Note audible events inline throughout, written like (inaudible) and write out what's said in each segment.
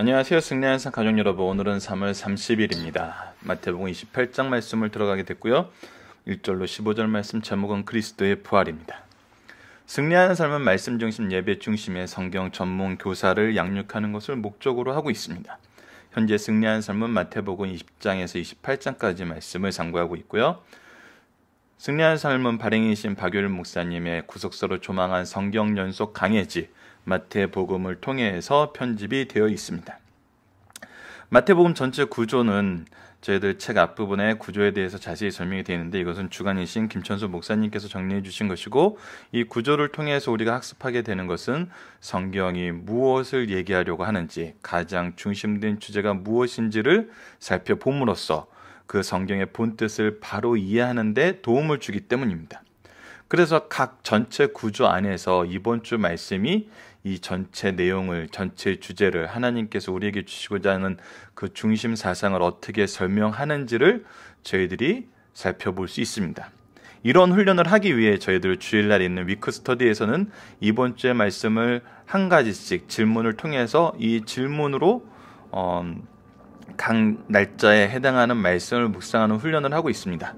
안녕하세요. 승리한 상 가족 여러분. 오늘은 3월 30일입니다. 마태복음 28장 말씀을 들어가게 됐고요. 1절로 15절 말씀 제목은 그리스도의 부활입니다. 승리하는 삶은 말씀 중심 예배 중심의 성경 전문 교사를 양육하는 것을 목적으로 하고 있습니다. 현재 승리하는 삶은 마태복음 20장에서 28장까지 말씀을 상고하고 있고요. 승리하는 삶은 발행이신 박유일 목사님의 구속서로 조망한 성경 연속 강해지 마태복음을 통해서 편집이 되어 있습니다. 마태복음 전체 구조는 저희들 책 앞부분에 구조에 대해서 자세히 설명이 되어 있는데 이것은 주간이신 김천수 목사님께서 정리해 주신 것이고 이 구조를 통해서 우리가 학습하게 되는 것은 성경이 무엇을 얘기하려고 하는지 가장 중심된 주제가 무엇인지를 살펴봄으로써 그 성경의 본 뜻을 바로 이해하는데 도움을 주기 때문입니다. 그래서 각 전체 구조 안에서 이번 주 말씀이 이 전체 내용을 전체 주제를 하나님께서 우리에게 주시고자 하는 그 중심 사상을 어떻게 설명하는지를 저희들이 살펴볼 수 있습니다. 이런 훈련을 하기 위해 저희들 주일날 에 있는 위크 스터디에서는 이번 주의 말씀을 한 가지씩 질문을 통해서 이 질문으로 어, 음, 각 날짜에 해당하는 말씀을 묵상하는 훈련을 하고 있습니다.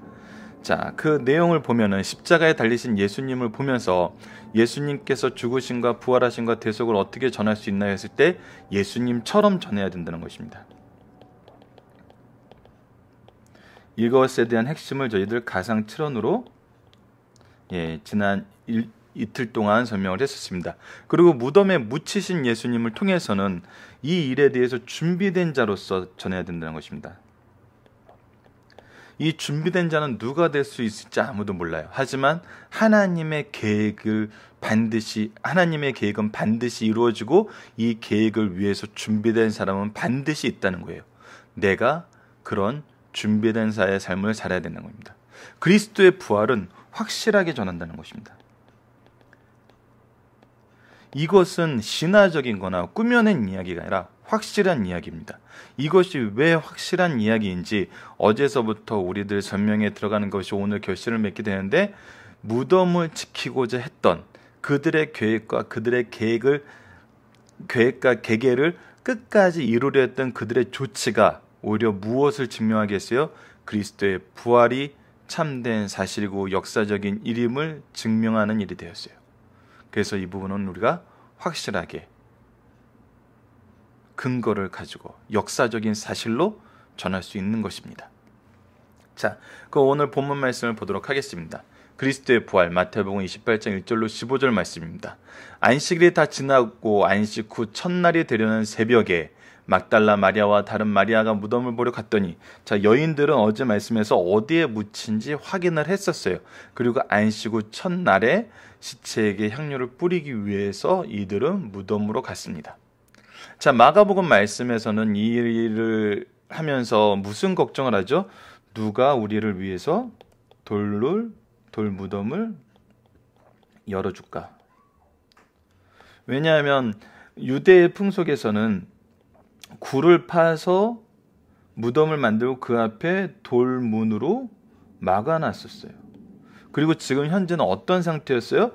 자, 그 내용을 보면은 십자가에 달리신 예수님을 보면서 예수님께서 죽으신과 부활하신과 대속을 어떻게 전할 수 있나 했을 때 예수님처럼 전해야 된다는 것입니다. 이것에 대한 핵심을 저희들 가상 칠원으로 예, 지난 일, 이틀 동안 설명을 했었습니다. 그리고 무덤에 묻히신 예수님을 통해서는 이 일에 대해서 준비된 자로서 전해야 된다는 것입니다. 이 준비된 자는 누가 될 수 있을지 아무도 몰라요. 하지만 하나님의 계획을 반드시 하나님의 계획은 반드시 이루어지고 이 계획을 위해서 준비된 사람은 반드시 있다는 거예요. 내가 그런 준비된 자의 삶을 살아야 되는 겁니다. 그리스도의 부활은 확실하게 전한다는 것입니다. 이것은 신화적인 거나 꾸며낸 이야기가 아니라 확실한 이야기입니다. 이것이 왜 확실한 이야기인지 어제서부터 우리들 전명에 들어가는 것이 오늘 결실을 맺게 되는데 무덤을 지키고자 했던 그들의 계획과 그들의 계획을 계획과 계계를 끝까지 이루려 했던 그들의 조치가 오히려 무엇을 증명하겠어요? 그리스도의 부활이 참된 사실이고 역사적인 일임을 증명하는 일이 되었어요. 그래서 이 부분은 우리가 확실하게 근거를 가지고 역사적인 사실로 전할 수 있는 것입니다. 자, 그 오늘 본문 말씀을 보도록 하겠습니다. 그리스도의 부활 마태복음 28장 1절로 15절 말씀입니다. 안식일이 다 지나고 안식 후 첫날이 되려는 새벽에 막달라 마리아와 다른 마리아가 무덤을 보러 갔더니 자 여인들은 어제 말씀에서 어디에 묻힌지 확인을 했었어요. 그리고 안식 후 첫날에 시체에게 향료를 뿌리기 위해서 이들은 무덤으로 갔습니다. 자, 마가복음 말씀에서는 이 일을 하면서 무슨 걱정을 하죠? 누가 우리를 위해서 돌룰돌 무덤을 열어 줄까? 왜냐하면 유대의 풍속에서는 굴을 파서 무덤을 만들고 그 앞에 돌문으로 막아놨었어요. 그리고 지금 현재는 어떤 상태였어요?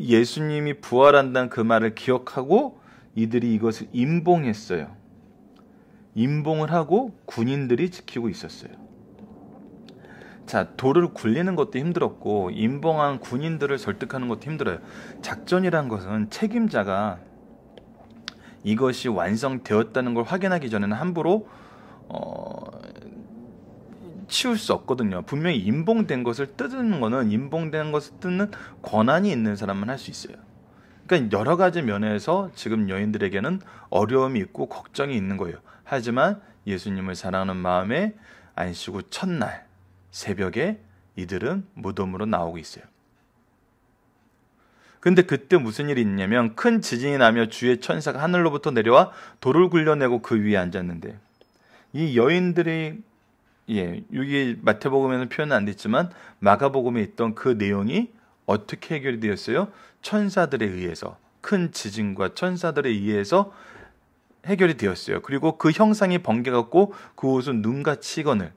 예수님이 부활한다는 그 말을 기억하고 이들이 이것을 임봉했어요. 임봉을 하고 군인들이 지키고 있었어요. 자, 돌을 굴리는 것도 힘들었고 임봉한 군인들을 설득하는 것도 힘들어요. 작전이란 것은 책임자가 이것이 완성되었다는 걸 확인하기 전에는 함부로 어, 치울 수 없거든요. 분명히 임봉된 것을 뜯는 거는 임봉된 것을 뜯는 권한이 있는 사람만 할 수 있어요. 그러니까 여러 가지 면에서 지금 여인들에게는 어려움이 있고 걱정이 있는 거예요. 하지만 예수님을 사랑하는 마음에 안식후 첫날 새벽에 이들은 무덤으로 나오고 있어요. 근데 그때 무슨 일이 있냐면 큰 지진이 나며 주의 천사가 하늘로부터 내려와 돌을 굴려내고 그 위에 앉았는데 이 여인들이 예, 여기 마태복음에는 표현은 안 됐지만 마가복음에 있던 그 내용이 어떻게 해결이 되었어요? 천사들에 의해서 큰 지진과 천사들에 의해서 해결이 되었어요. 그리고 그 형상이 번개같고 그 옷은 눈과치 거늘.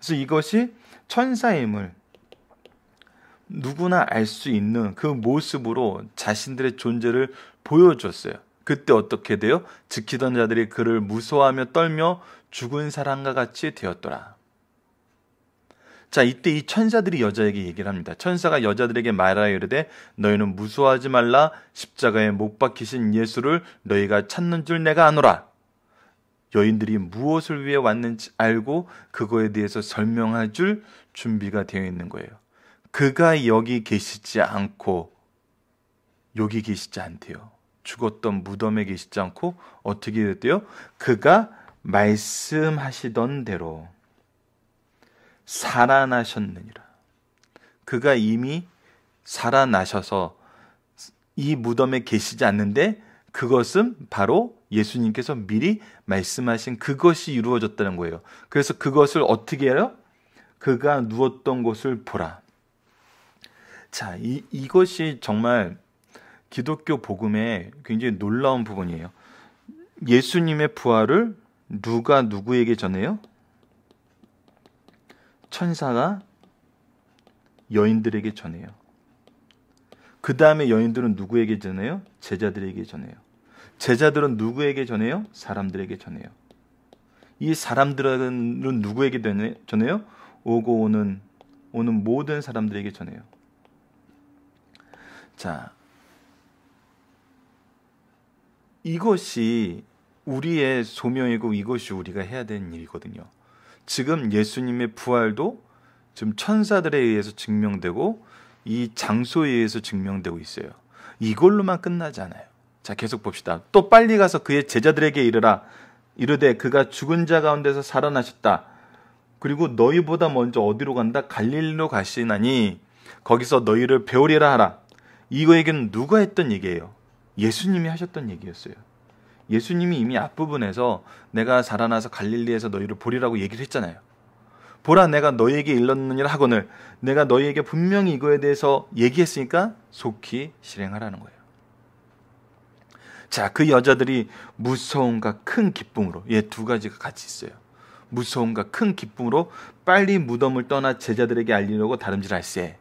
그래서 이것이 천사임을 누구나 알 수 있는 그 모습으로 자신들의 존재를 보여줬어요. 그때 어떻게 돼요? 지키던 자들이 그를 무서워하며 떨며 죽은 사람과 같이 되었더라. 자 이때 이 천사들이 여자에게 얘기를 합니다. 천사가 여자들에게 말하여 이르되 너희는 무수하지 말라 십자가에 못 박히신 예수를 너희가 찾는 줄 내가 아노라. 여인들이 무엇을 위해 왔는지 알고 그거에 대해서 설명할 줄 준비가 되어 있는 거예요. 그가 여기 계시지 않고 여기 계시지 않대요. 죽었던 무덤에 계시지 않고 어떻게 됐대요? 그가 말씀하시던 대로 살아나셨느니라. 그가 이미 살아나셔서 이 무덤에 계시지 않는데 그것은 바로 예수님께서 미리 말씀하신 그것이 이루어졌다는 거예요. 그래서 그것을 어떻게 해요? 그가 누웠던 곳을 보라. 자, 이, 이것이 정말 기독교 복음의 굉장히 놀라운 부분이에요. 예수님의 부활을 누가 누구에게 전해요? 천사가 여인들에게 전해요. 그 다음에 여인들은 누구에게 전해요? 제자들에게 전해요. 제자들은 누구에게 전해요? 사람들에게 전해요. 이 사람들은 누구에게 전해요? 오고 오는 오는 모든 사람들에게 전해요. 자, 이것이 우리의 소명이고 이것이 우리가 해야 되는 일이거든요. 지금 예수님의 부활도 지금 천사들에 의해서 증명되고 이 장소에 의해서 증명되고 있어요. 이걸로만 끝나지않아요 자, 계속 봅시다. 또 빨리 가서 그의 제자들에게 이르라. 이르되 그가 죽은 자 가운데서 살아나셨다. 그리고 너희보다 먼저 어디로 간다? 갈릴로 가시나니 거기서 너희를 배우리라 하라. 이거에겐 누가 했던 얘기예요? 예수님이 하셨던 얘기였어요. 예수님이 이미 앞부분에서 내가 자라나서 갈릴리에서 너희를 보리라고 얘기를 했잖아요. 보라 내가 너희에게 일렀느니라 하거늘 내가 너희에게 분명히 이거에 대해서 얘기했으니까 속히 실행하라는 거예요. 자, 그 여자들이 무서움과 큰 기쁨으로 예, 두 가지가 같이 있어요. 무서움과 큰 기쁨으로 빨리 무덤을 떠나 제자들에게 알리려고 다름질할세.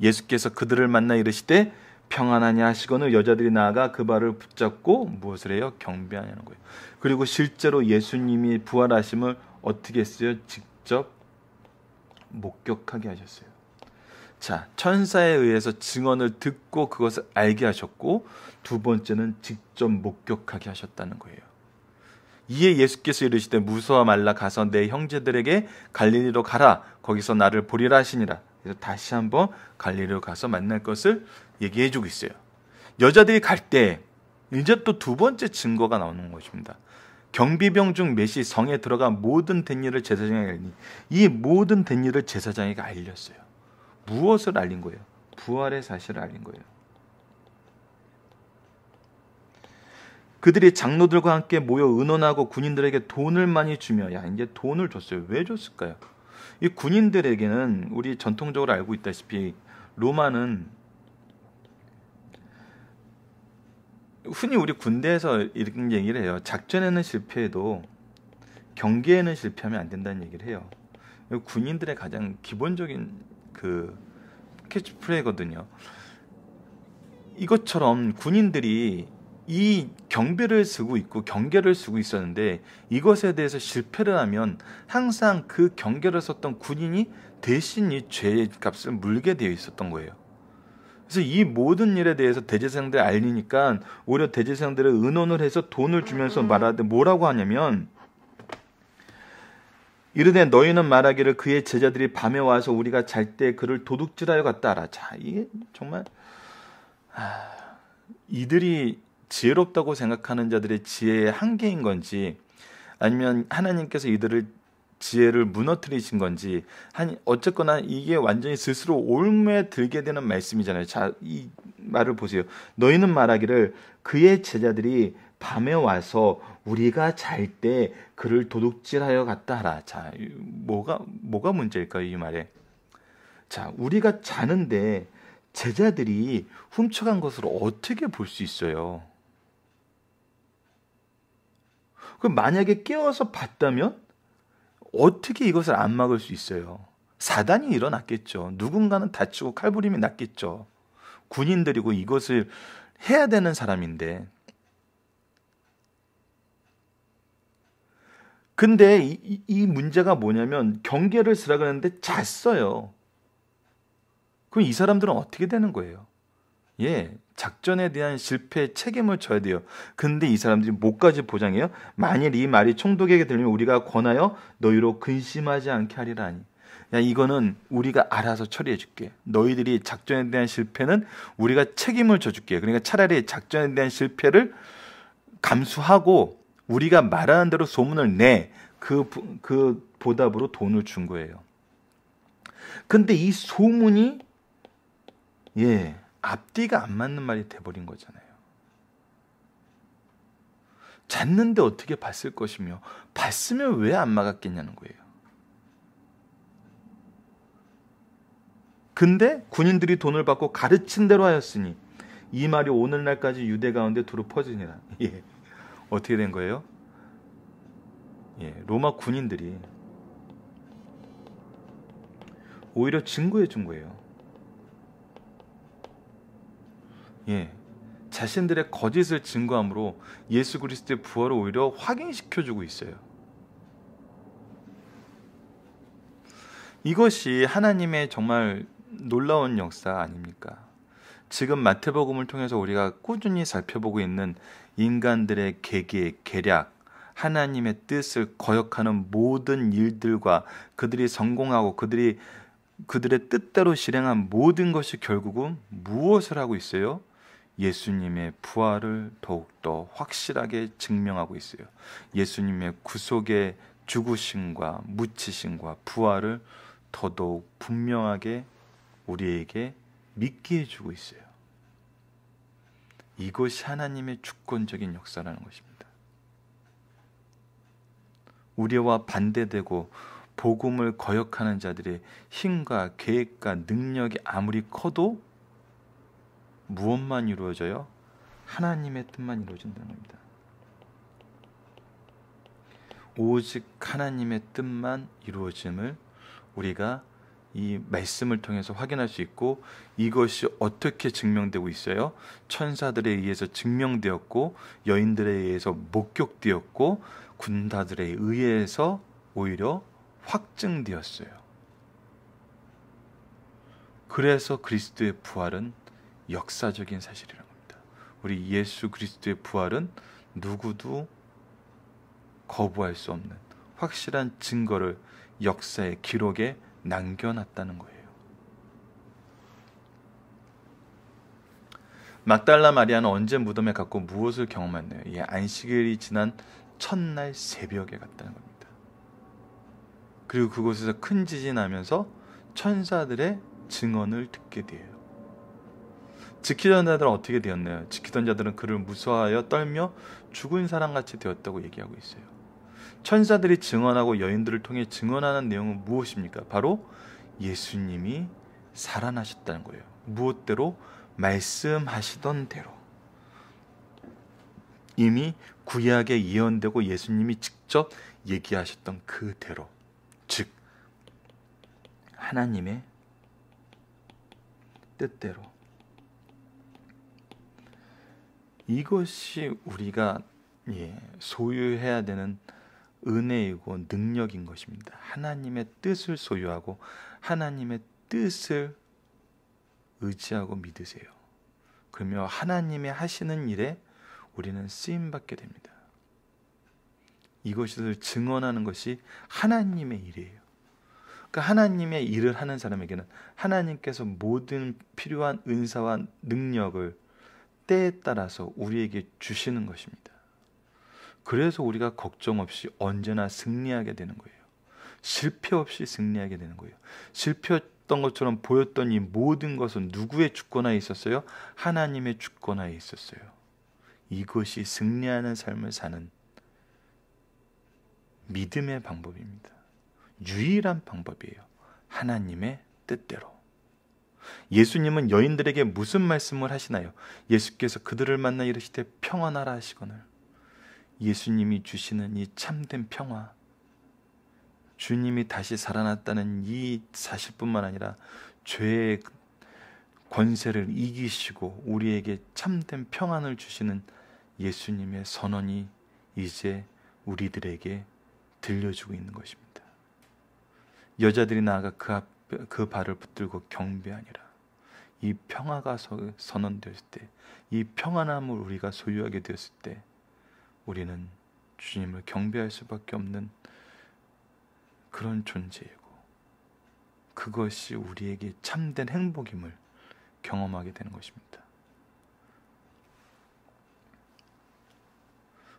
예수께서 그들을 만나 이르시되 평안하냐 하시거늘 여자들이 나아가 그 발을 붙잡고 무엇을 해요? 경배하냐는 거예요. 그리고 실제로 예수님이 부활하심을 어떻게 했어요? 직접 목격하게 하셨어요. 자, 천사에 의해서 증언을 듣고 그것을 알게 하셨고 두 번째는 직접 목격하게 하셨다는 거예요. 이에 예수께서 이르시되 무서워 말라 가서 내 형제들에게 갈리리로 가라 거기서 나를 보리라 하시니라. 그래서 다시 한번 갈릴리로 가서 만날 것을 얘기해 주고 있어요. 여자들이 갈 때 이제 또 두 번째 증거가 나오는 것입니다. 경비병 중 몇이 성에 들어가 모든 댄일을 제사장에게 알리니 이 모든 댄일을 제사장에게 알렸어요. 무엇을 알린 거예요? 부활의 사실을 알린 거예요. 그들이 장로들과 함께 모여 의논하고 군인들에게 돈을 많이 주며 야 이제 돈을 줬어요. 왜 줬을까요? 이 군인들에게는 우리 전통적으로 알고 있다시피 로마는 흔히 우리 군대에서 이런 얘기를 해요. 작전에는 실패해도 경계에는 실패하면 안 된다는 얘기를 해요. 군인들의 가장 기본적인 그 캐치프레이거든요. 이것처럼 군인들이 이 경배를 쓰고 있고 경계를 쓰고 있었는데 이것에 대해서 실패를 하면 항상 그 경계를 썼던 군인이 대신 이 죄의 값을 물게 되어 있었던 거예요. 그래서 이 모든 일에 대해서 대제사장들 알리니까 오히려 대제사장들을 은원을 해서 돈을 주면서 음. 말하되 뭐라고 하냐면 이르되 너희는 말하기를 그의 제자들이 밤에 와서 우리가 잘 때 그를 도둑질하여 갔다 하라. 자, 이게 정말 하... 아, 이들이 지혜롭다고 생각하는 자들의 지혜의 한계인 건지 아니면 하나님께서 이들을 지혜를 무너뜨리신 건지 한 어쨌거나 이게 완전히 스스로 올무에 들게 되는 말씀이잖아요. 자, 이 말을 보세요. 너희는 말하기를 그의 제자들이 밤에 와서 우리가 잘 때 그를 도둑질하여 갔다 하라. 자, 뭐가 뭐가 문제일까요, 이 말에? 자, 우리가 자는데 제자들이 훔쳐간 것으로 어떻게 볼 수 있어요? 그럼 만약에 깨어서 봤다면 어떻게 이것을 안 막을 수 있어요? 사단이 일어났겠죠. 누군가는 다치고 칼부림이 났겠죠. 군인들이고 이것을 해야 되는 사람인데. 근데 이, 이 문제가 뭐냐면 경계를 쓰라 그러는데 잤어요. 그럼 이 사람들은 어떻게 되는 거예요? 예, 작전에 대한 실패 책임을 져야 돼요. 근데 이 사람들이 뭐까지 보장해요? 만일 이 말이 총독에게 들리면 우리가 권하여 너희로 근심하지 않게 하리라 니 야, 이거는 우리가 알아서 처리해 줄게. 너희들이 작전에 대한 실패는 우리가 책임을 져 줄게. 그러니까 차라리 작전에 대한 실패를 감수하고 우리가 말하는 대로 소문을 내. 그, 그 보답으로 돈을 준 거예요. 근데 이 소문이, 예, 앞뒤가 안 맞는 말이 돼버린 거잖아요. 잤는데 어떻게 봤을 것이며 봤으면 왜 안 막았겠냐는 거예요. 근데 군인들이 돈을 받고 가르친 대로 하였으니 이 말이 오늘날까지 유대 가운데 두루 퍼지니라. (laughs) 예. 어떻게 된 거예요? 예. 로마 군인들이 오히려 증거해 준 거예요. 예. 자신들의 거짓을 증거함으로 예수 그리스도의 부활을 오히려 확인시켜 주고 있어요. 이것이 하나님의 정말 놀라운 역사 아닙니까? 지금 마태복음을 통해서 우리가 꾸준히 살펴보고 있는 인간들의 계계, 계략, 하나님의 뜻을 거역하는 모든 일들과 그들이 성공하고 그들이 그들의 뜻대로 실행한 모든 것이 결국은 무엇을 하고 있어요? 예수님의 부활을 더욱더 확실하게 증명하고 있어요. 예수님의 구속의 죽으심과 묻히심과 부활을 더더욱 분명하게 우리에게 믿게 해주고 있어요. 이것이 하나님의 주권적인 역사라는 것입니다. 우리와 반대되고 복음을 거역하는 자들의 힘과 계획과 능력이 아무리 커도 무엇만 이루어져요? 하나님의 뜻만 이루어진다는 겁니다. 오직 하나님의 뜻만 이루어짐을 우리가 이 말씀을 통해서 확인할 수 있고 이것이 어떻게 증명되고 있어요? 천사들에 의해서 증명되었고 여인들에 의해서 목격되었고 군다들에 의해서 오히려 확증되었어요. 그래서 그리스도의 부활은 역사적인 사실이란 겁니다. 우리 예수 그리스도의 부활은 누구도 거부할 수 없는 확실한 증거를 역사의 기록에 남겨놨다는 거예요. 막달라 마리아는 언제 무덤에 갔고 무엇을 경험했나요? 예, 안식일이 지난 첫날 새벽에 갔다는 겁니다. 그리고 그곳에서 큰 지진이 나면서 천사들의 증언을 듣게 돼요. 지키던 자들은 어떻게 되었나요? 지키던 자들은 그를 무서하여 워 떨며 죽은 사람같이 되었다고 얘기하고 있어요. 천사들이 증언하고 여인들을 통해 증언하는 내용은 무엇입니까? 바로 예수님이 살아나셨다는 거예요. 무엇대로? 말씀하시던 대로. 이미 구약에 예언되고 예수님이 직접 얘기하셨던 그대로. 즉, 하나님의 뜻대로. 이것이 우리가 예, 소유해야 되는 은혜이고 능력인 것입니다. 하나님의 뜻을 소유하고 하나님의 뜻을 의지하고 믿으세요. 그러며 하나님의 하시는 일에 우리는 쓰임 받게 됩니다. 이것을 증언하는 것이 하나님의 일이에요. 그 하나님의 일을 하는 사람에게는 하나님께서 모든 필요한 은사와 능력을 때에 따라서 우리에게 주시는 것입니다. 그래서 우리가 걱정 없이 언제나 승리하게 되는 거예요. 실패 없이 승리하게 되는 거예요. 실패했던 것처럼 보였던 이 모든 것은 누구의 주권하에 있었어요? 하나님의 주권하에 있었어요. 이것이 승리하는 삶을 사는 믿음의 방법입니다. 유일한 방법이에요. 하나님의 뜻대로. 예수님은 여인들에게 무슨 말씀을 하시나요? 예수께서 그들을 만나 이르시되 평안하라 하시거늘 예수님이 주시는 이 참된 평화 주님이 다시 살아났다는 이 사실뿐만 아니라 죄의 권세를 이기시고 우리에게 참된 평안을 주시는 예수님의 선언이 이제 우리들에게 들려주고 있는 것입니다. 여자들이 나아가 그앞 그 발을 붙들고 경배하니라. 이 평화가 선언되었을 때, 이 평안함을 우리가 소유하게 되었을 때, 우리는 주님을 경배할 수밖에 없는 그런 존재이고, 그것이 우리에게 참된 행복임을 경험하게 되는 것입니다.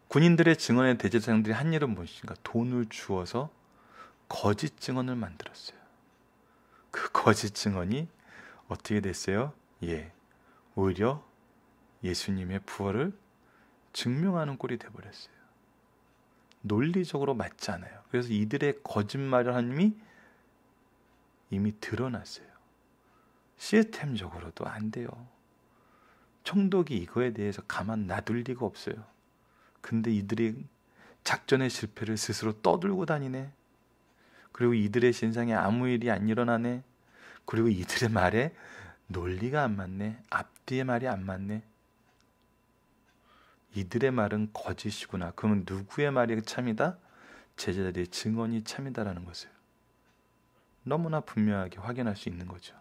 군인들의 증언에 대제사장들이 한 일은 무엇인가? 돈을 주어서 거짓 증언을 만들었어요. 그 거짓 증언이 어떻게 됐어요? 예. 오히려 예수님의 부활을 증명하는 꼴이 돼버렸어요. 논리적으로 맞지 않아요. 그래서 이들의 거짓말을 하님이 이미 드러났어요. 시스템적으로도 안 돼요. 총독이 이거에 대해서 가만 놔둘 리가 없어요. 근데 이들이 작전의 실패를 스스로 떠들고 다니네. 그리고 이들의 신상에 아무 일이 안 일어나네. 그리고 이들의 말에 논리가 안 맞네. 앞뒤의 말이 안 맞네. 이들의 말은 거짓이구나. 그러면 누구의 말이 참이다? 제자들의 증언이 참이다라는 것을 너무나 분명하게 확인할 수 있는 거죠.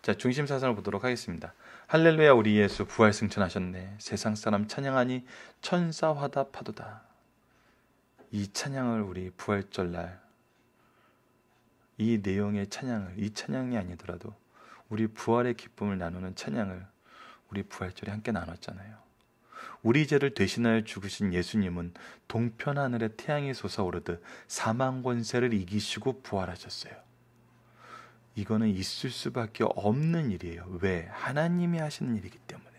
자, 중심 사상을 보도록 하겠습니다. 할렐루야 우리 예수 부활 승천하셨네. 세상 사람 찬양하니 천사화다 파도다. 이 찬양을 우리 부활절날 이 내용의 찬양을 이 찬양이 아니더라도 우리 부활의 기쁨을 나누는 찬양을 우리 부활절에 함께 나눴잖아요. 우리 죄를 대신하여 죽으신 예수님은 동편 하늘의 태양이 솟아오르듯 사망 권세를 이기시고 부활하셨어요. 이거는 있을 수밖에 없는 일이에요. 왜? 하나님이 하시는 일이기 때문에.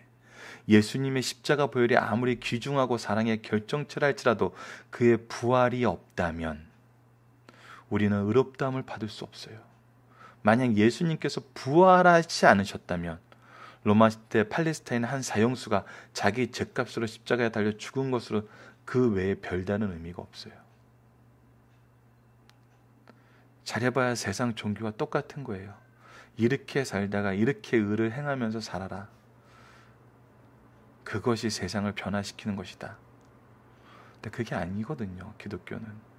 예수님의 십자가 보혈이 아무리 귀중하고 사랑의 결정체라 지라도 그의 부활이 없다면 우리는 의롭다함을 받을 수 없어요. 만약 예수님께서 부활하지 않으셨다면 로마 시대 팔레스타인 한 사형수가 자기 죄값으로 십자가에 달려 죽은 것으로 그 외에 별다른 의미가 없어요. 잘해봐야 세상 종교와 똑같은 거예요. 이렇게 살다가 이렇게 의를 행하면서 살아라. 그것이 세상을 변화시키는 것이다. 근데 그게 아니거든요, 기독교는.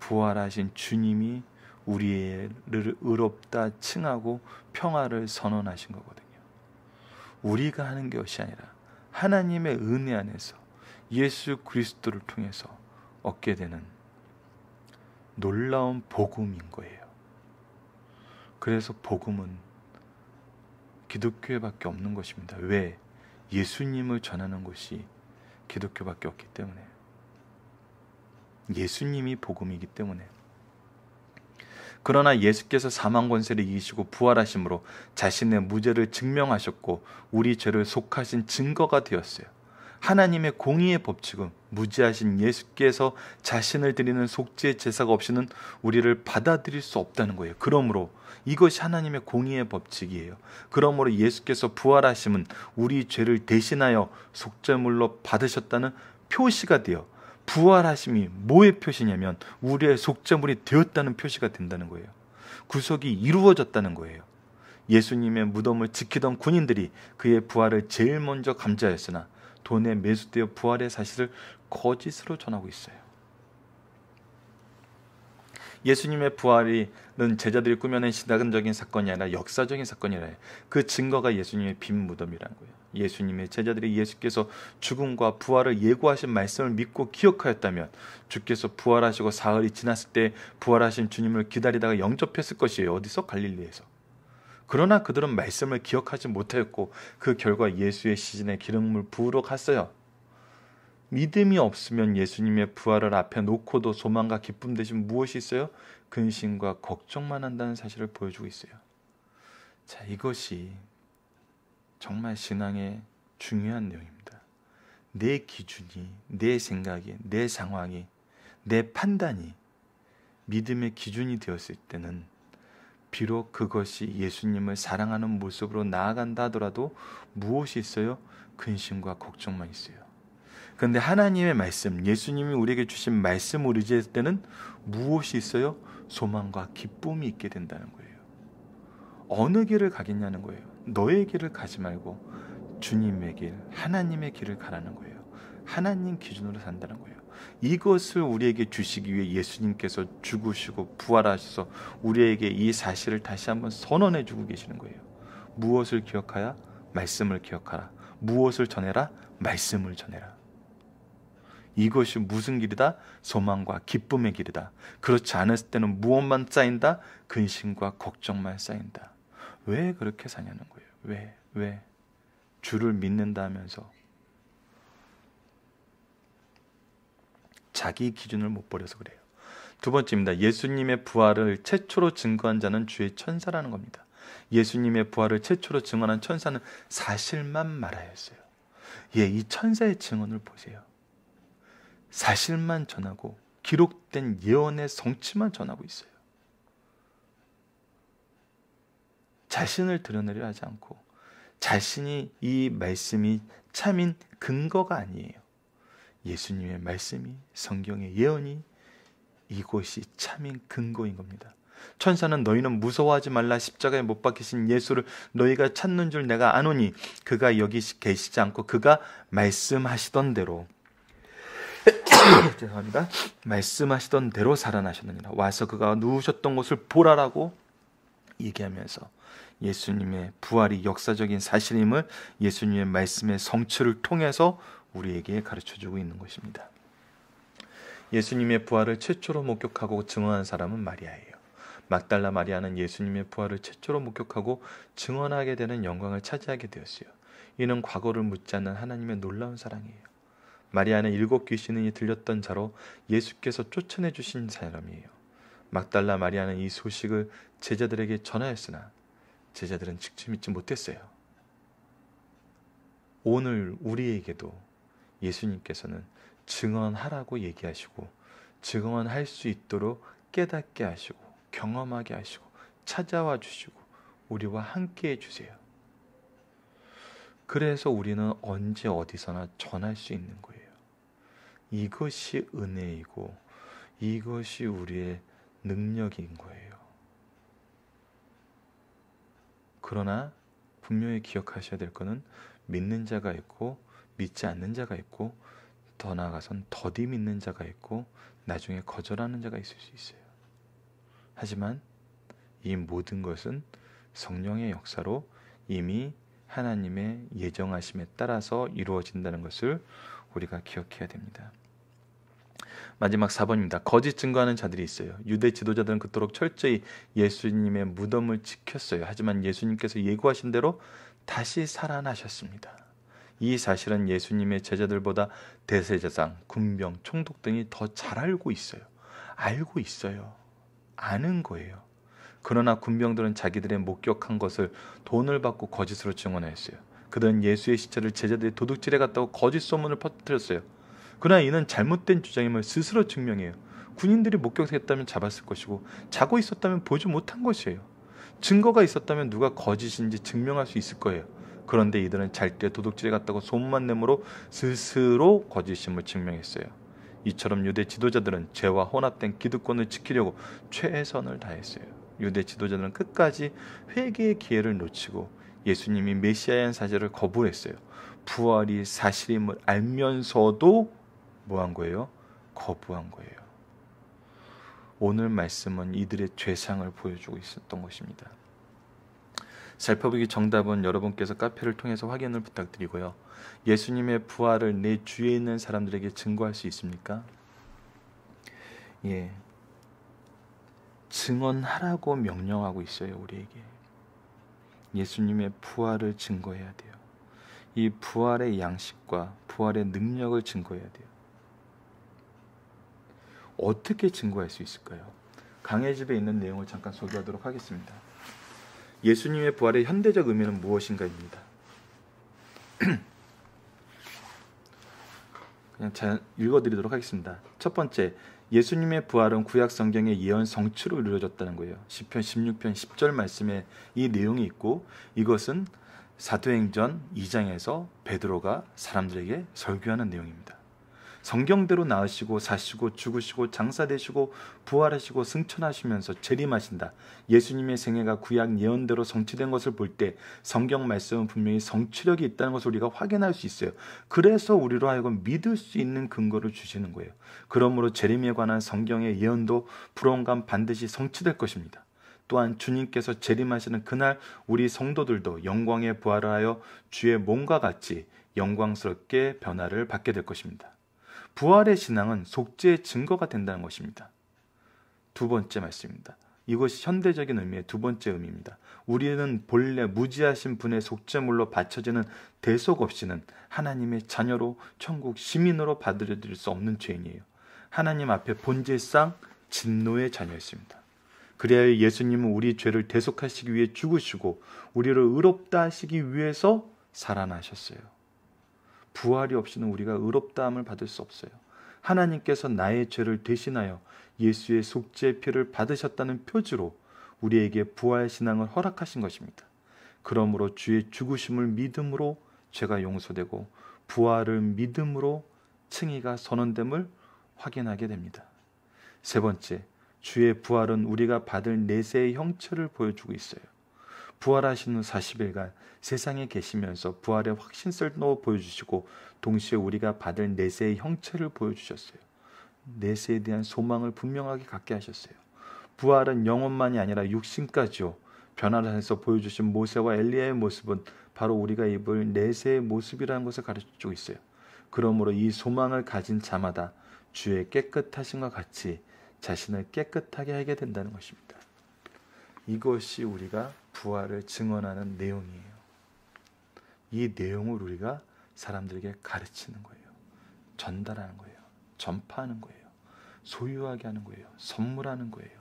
부활하신 주님이 우리를 의롭다 칭하고 평화를 선언하신 거거든요. 우리가 하는 것이 아니라 하나님의 은혜 안에서 예수 그리스도를 통해서 얻게 되는 놀라운 복음인 거예요. 그래서 복음은 기독교에밖에 없는 것입니다. 왜? 예수님을 전하는 곳이 기독교밖에 없기 때문에 예수님이 복음이기 때문에 그러나 예수께서 사망 권세를 이기시고 부활하심으로 자신의 무죄를 증명하셨고 우리 죄를 속하신 증거가 되었어요. 하나님의 공의의 법칙은 무죄하신 예수께서 자신을 드리는 속죄의 제사가 없이는 우리를 받아들일 수 없다는 거예요. 그러므로 이것이 하나님의 공의의 법칙이에요. 그러므로 예수께서 부활하심은 우리 죄를 대신하여 속죄물로 받으셨다는 표시가 되어 부활하심이 뭐의 표시냐면 우리의 속죄물이 되었다는 표시가 된다는 거예요. 구속이 이루어졌다는 거예요. 예수님의 무덤을 지키던 군인들이 그의 부활을 제일 먼저 감지하였으나 돈에 매수되어 부활의 사실을 거짓으로 전하고 있어요. 예수님의 부활이 제자들이 꾸며낸 시다근적인 사건이 아니라 역사적인 사건이라 요그 증거가 예수님의 빈 무덤이라는 거예요. 예수님의 제자들이 예수께서 죽음과 부활을 예고하신 말씀을 믿고 기억하였다면 주께서 부활하시고 사흘이 지났을 때 부활하신 주님을 기다리다가 영접했을 것이에요. 어디서? 갈릴리에서. 그러나 그들은 말씀을 기억하지 못하였고 그 결과 예수의 시즌에 기름물 부으러 갔어요. 믿음이 없으면 예수님의 부활을 앞에 놓고도 소망과 기쁨 대신 무엇이 있어요? 근심과 걱정만 한다는 사실을 보여주고 있어요. 자, 이것이 정말 신앙의 중요한 내용입니다. 내 기준이, 내 생각이, 내 상황이, 내 판단이 믿음의 기준이 되었을 때는 비록 그것이 예수님을 사랑하는 모습으로 나아간다 하더라도 무엇이 있어요? 근심과 걱정만 있어요. 그런데 하나님의 말씀, 예수님이 우리에게 주신 말씀을 의지했을 때는 무엇이 있어요? 소망과 기쁨이 있게 된다는 거예요. 어느 길을 가겠냐는 거예요. 너의 길을 가지 말고 주님의 길, 하나님의 길을 가라는 거예요. 하나님 기준으로 산다는 거예요. 이것을 우리에게 주시기 위해 예수님께서 죽으시고 부활하셔서 우리에게 이 사실을 다시 한번 선언해 주고 계시는 거예요. 무엇을 기억하야? 말씀을 기억하라. 무엇을 전해라? 말씀을 전해라. 이것이 무슨 길이다? 소망과 기쁨의 길이다. 그렇지 않았을 때는 무엇만 쌓인다? 근심과 걱정만 쌓인다. 왜 그렇게 사냐는 거예요. 왜? 왜? 주를 믿는다면서 자기 기준을 못 버려서 그래요. 두 번째입니다. 예수님의 부활을 최초로 증거한 자는 주의 천사라는 겁니다. 예수님의 부활을 최초로 증언한 천사는 사실만 말하였어요. 예, 이 천사의 증언을 보세요. 사실만 전하고 기록된 예언의 성취만 전하고 있어요. 자신을 드러내려 하지 않고 자신이 이 말씀이 참인 근거가 아니에요. 예수님의 말씀이 성경의 예언이 이곳이 참인 근거인 겁니다. 천사는 너희는 무서워하지 말라 십자가에 못 박히신 예수를 너희가 찾는 줄 내가 아노니 그가 여기 계시지 않고 그가 말씀하시던 대로 (coughs) 죄송합니다. 말씀하시던 대로 살아나셨느니라 와서 그가 누우셨던 곳을 보라라고 얘기하면서 예수님의 부활이 역사적인 사실임을 예수님의 말씀의 성취를 통해서 우리에게 가르쳐 주고 있는 것입니다. 예수님의 부활을 최초로 목격하고 증언한 사람은 마리아예요. 막달라 마리아는 예수님의 부활을 최초로 목격하고 증언하게 되는 영광을 차지하게 되었어요. 이는 과거를 묻지 않는 하나님의 놀라운 사랑이에요. 마리아는 일곱 귀신이 들렸던 자로 예수께서 쫓아내 주신 사람이에요. 막달라 마리아는 이 소식을 제자들에게 전하였으나 제자들은 직접 믿지 못했어요. 오늘 우리에게도 예수님께서는 증언하라고 얘기하시고 증언할 수 있도록 깨닫게 하시고 경험하게 하시고 찾아와 주시고 우리와 함께 해 주세요. 그래서 우리는 언제 어디서나 전할 수 있는 거예요. 이것이 은혜이고 이것이 우리의 능력인 거예요. 그러나 분명히 기억하셔야 될 것은 믿는 자가 있고 믿지 않는 자가 있고 더 나아가선 더디 믿는 자가 있고 나중에 거절하는 자가 있을 수 있어요. 하지만 이 모든 것은 성령의 역사로 이미 하나님의 예정하심에 따라서 이루어진다는 것을 우리가 기억해야 됩니다. 마지막 4번입니다. 거짓 증거하는 자들이 있어요. 유대 지도자들은 그토록 철저히 예수님의 무덤을 지켰어요. 하지만 예수님께서 예고하신 대로 다시 살아나셨습니다. 이 사실은 예수님의 제자들보다 대세자상, 군병, 총독 등이 더 잘 알고 있어요. 알고 있어요. 아는 거예요. 그러나 군병들은 자기들의 목격한 것을 돈을 받고 거짓으로 증언했어요. 그들은 예수의 시체를 제자들이 도둑질해 갔다고 거짓 소문을 퍼뜨렸어요. 그러나 이는 잘못된 주장임을 스스로 증명해요. 군인들이 목격했다면 잡았을 것이고 자고 있었다면 보지 못한 것이에요. 증거가 있었다면 누가 거짓인지 증명할 수 있을 거예요. 그런데 이들은 잘 때 도둑질에 갔다고 소문만 내므로 스스로 거짓임을 증명했어요. 이처럼 유대 지도자들은 죄와 혼합된 기득권을 지키려고 최선을 다했어요. 유대 지도자들은 끝까지 회개의 기회를 놓치고 예수님이 메시아인 사실을 거부했어요. 부활이 사실임을 알면서도 뭐한 거예요? 거부한 거예요. 오늘 말씀은 이들의 죄상을 보여주고 있었던 것입니다. 살펴보기 정답은 여러분께서 카페를 통해서 확인을 부탁드리고요. 예수님의 부활을 내 주위에 있는 사람들에게 증거할 수 있습니까? 예. 증언하라고 명령하고 있어요, 우리에게. 예수님의 부활을 증거해야 돼요. 이 부활의 양식과 부활의 능력을 증거해야 돼요. 어떻게 증거할 수 있을까요? 강해 집에 있는 내용을 잠깐 소개하도록 하겠습니다. 예수님의 부활의 현대적 의미는 무엇인가입니다. (clears throat) 그냥 잘 읽어드리도록 하겠습니다. 첫 번째, 예수님의 부활은 구약 성경의 예언 성취로 이루어졌다는 거예요. 1 0편 16편 10절 말씀에 이 내용이 있고 이것은 사도행전 2장에서 베드로가 사람들에게 설교하는 내용입니다. 성경대로 나으시고 사시고 죽으시고 장사되시고 부활하시고 승천하시면서 재림하신다. 예수님의 생애가 구약 예언대로 성취된 것을 볼 때 성경 말씀은 분명히 성취력이 있다는 것을 우리가 확인할 수 있어요. 그래서 우리로 하여금 믿을 수 있는 근거를 주시는 거예요. 그러므로 재림에 관한 성경의 예언도 불언감 반드시 성취될 것입니다. 또한 주님께서 재림하시는 그날 우리 성도들도 영광에 부활하여 주의 몸과 같이 영광스럽게 변화를 받게 될 것입니다. 부활의 신앙은 속죄의 증거가 된다는 것입니다. 두 번째 말씀입니다. 이것이 현대적인 의미의 두 번째 의미입니다. 우리는 본래 무지하신 분의 속죄물로 바쳐지는 대속 없이는 하나님의 자녀로 천국 시민으로 받아들일 수 없는 죄인이에요. 하나님 앞에 본질상 진노의 자녀였습니다. 그래야 예수님은 우리 죄를 대속하시기 위해 죽으시고 우리를 의롭다 하시기 위해서 살아나셨어요. 부활이 없이는 우리가 의롭다함을 받을 수 없어요. 하나님께서 나의 죄를 대신하여 예수의 속죄 피를 받으셨다는 표지로 우리에게 부활 신앙을 허락하신 것입니다. 그러므로 주의 죽으심을 믿음으로 죄가 용서되고 부활을 믿음으로 층위가 선언됨을 확인하게 됩니다. 세 번째, 주의 부활은 우리가 받을 내세의 형체를 보여주고 있어요. 부활하신 후 40일간 세상에 계시면서 부활의 확신성도 보여주시고 동시에 우리가 받을 내세의 형체를 보여주셨어요. 내세에 대한 소망을 분명하게 갖게 하셨어요. 부활은 영혼만이 아니라 육신까지요. 변화산에서 보여주신 모세와 엘리야의 모습은 바로 우리가 입을 내세의 모습이라는 것을 가르쳐주고 있어요. 그러므로 이 소망을 가진 자마다 주의 깨끗하신과 같이 자신을 깨끗하게 하게 된다는 것입니다. 이것이 우리가 부활을 증언하는 내용이에요. 이 내용을 우리가 사람들에게 가르치는 거예요. 전달하는 거예요. 전파하는 거예요. 소유하게 하는 거예요. 선물하는 거예요.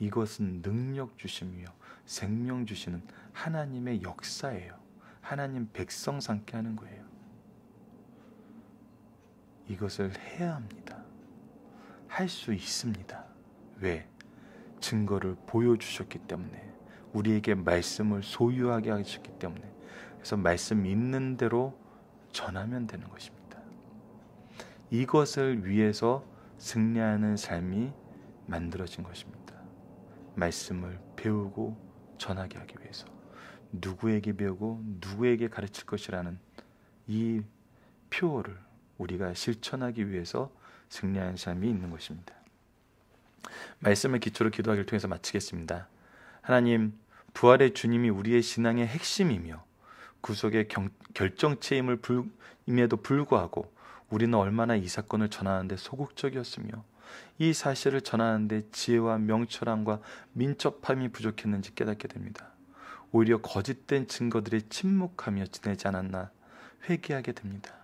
이것은 능력 주심이요. 생명 주시는 하나님의 역사예요. 하나님 백성 삼게 하는 거예요. 이것을 해야 합니다. 할 수 있습니다. 왜? 증거를 보여주셨기 때문에. 우리에게 말씀을 소유하게 하셨기 때문에 그래서 말씀 있는 대로 전하면 되는 것입니다. 이것을 위해서 승리하는 삶이 만들어진 것입니다. 말씀을 배우고 전하게 하기 위해서 누구에게 배우고 누구에게 가르칠 것이라는 이 표어를 우리가 실천하기 위해서 승리하는 삶이 있는 것입니다. 말씀을 기초로 기도하기를 통해서 마치겠습니다. 하나님 부활의 주님이 우리의 신앙의 핵심이며 구속의 경, 결정체임을 불, 임에도 불구하고 우리는 얼마나 이 사건을 전하는데 소극적이었으며 이 사실을 전하는데 지혜와 명철함과 민첩함이 부족했는지 깨닫게 됩니다. 오히려 거짓된 증거들이 침묵하며 지내지 않았나 회개하게 됩니다.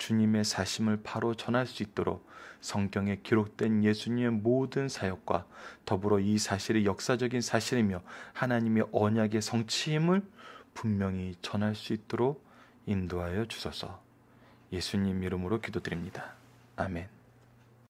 주님의 사심을 바로 전할 수 있도록 성경에 기록된 예수님의 모든 사역과 더불어 이 사실이 역사적인 사실이며 하나님의 언약의 성취임을 분명히 전할 수 있도록 인도하여 주소서. 예수님 이름으로 기도드립니다. 아멘.